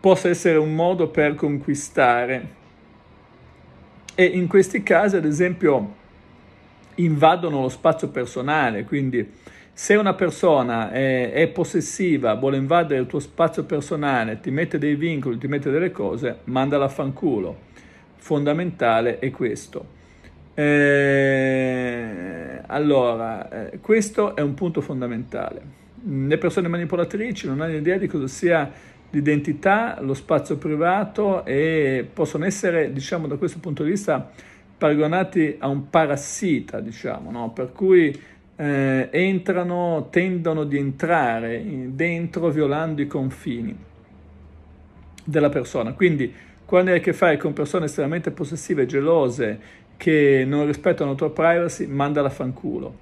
possa essere un modo per conquistare. E in questi casi, ad esempio, invadono lo spazio personale, quindi se una persona è, è, possessiva, vuole invadere il tuo spazio personale, ti mette dei vincoli, ti mette delle cose, mandala a fanculo. Fondamentale è questo. Eh, allora, eh, questo è un punto fondamentale. Le persone manipolatrici non hanno idea di cosa sia l'identità, lo spazio privato e possono essere, diciamo, da questo punto di vista paragonati a un parassita, diciamo, no? per cui eh, entrano, tendono di entrare dentro violando i confini della persona. Quindi quando hai a che fare con persone estremamente possessive, gelose, che non rispettano la tua privacy, mandala a fanculo.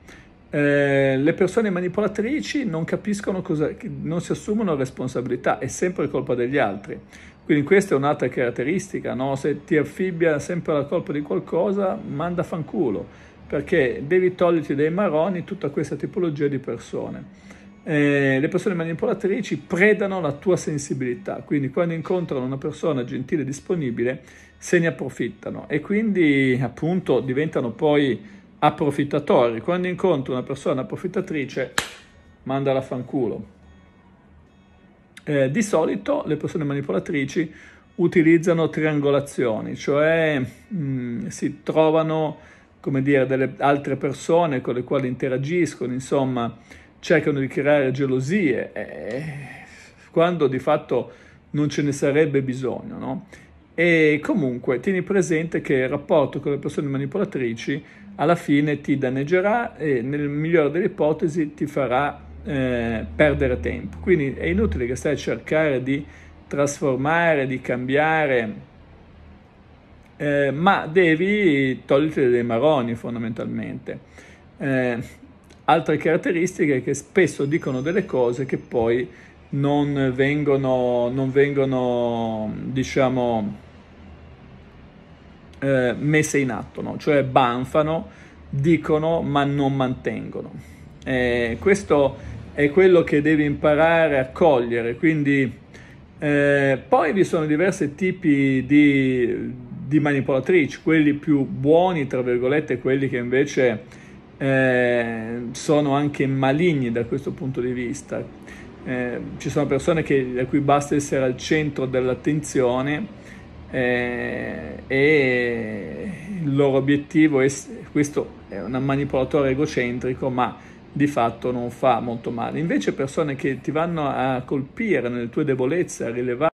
Eh, le persone manipolatrici non capiscono cosa, non si assumono responsabilità, è sempre colpa degli altri. Quindi questa è un'altra caratteristica, no? se ti affibbia sempre la colpa di qualcosa, manda fanculo, perché devi toglierti dai maroni tutta questa tipologia di persone. Eh, le persone manipolatrici predano la tua sensibilità, quindi quando incontrano una persona gentile e disponibile se ne approfittano e quindi appunto diventano poi approfittatori. Quando incontro una persona approfittatrice, manda a fanculo. Eh, di solito le persone manipolatrici utilizzano triangolazioni, cioè mh, mm, si trovano, come dire, delle altre persone con le quali interagiscono, insomma, cercano di creare gelosie, eh, quando di fatto non ce ne sarebbe bisogno, no? E comunque tieni presente che il rapporto con le persone manipolatrici alla fine ti danneggerà e nel migliore delle ipotesi ti farà eh, perdere tempo. Quindi è inutile che stai a cercare di trasformare, di cambiare, eh, ma devi toglierti dei maroni fondamentalmente. Eh, altre caratteristiche che spesso dicono delle cose che poi non vengono, non vengono diciamo, eh, messe in atto, no? cioè banfano, dicono ma non mantengono. Eh, questo è quello che devi imparare a cogliere, quindi eh, poi vi sono diversi tipi di, di, manipolatrici, quelli più buoni, tra virgolette, quelli che invece eh, sono anche maligni da questo punto di vista. Eh, ci sono persone che, a cui basta essere al centro dell'attenzione eh, e il loro obiettivo è questo è un manipolatore egocentrico ma di fatto non fa molto male invece persone che ti vanno a colpire nelle tue debolezze a rilevare